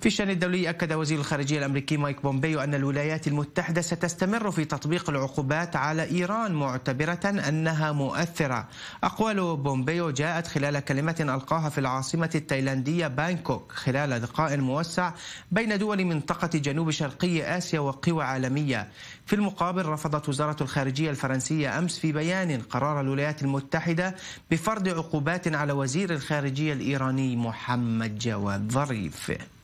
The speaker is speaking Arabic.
في الشان الدولي أكد وزير الخارجية الأمريكي مايك بومبيو أن الولايات المتحدة ستستمر في تطبيق العقوبات على إيران معتبرة أنها مؤثرة أقوال بومبيو جاءت خلال كلمة ألقاها في العاصمة التايلاندية بانكوك خلال لقاء موسع بين دول منطقة جنوب شرقي آسيا وقوى عالمية في المقابل رفضت وزارة الخارجية الفرنسية أمس في بيان قرار الولايات المتحدة بفرض عقوبات على وزير الخارجية الإيراني محمد جواد ظريف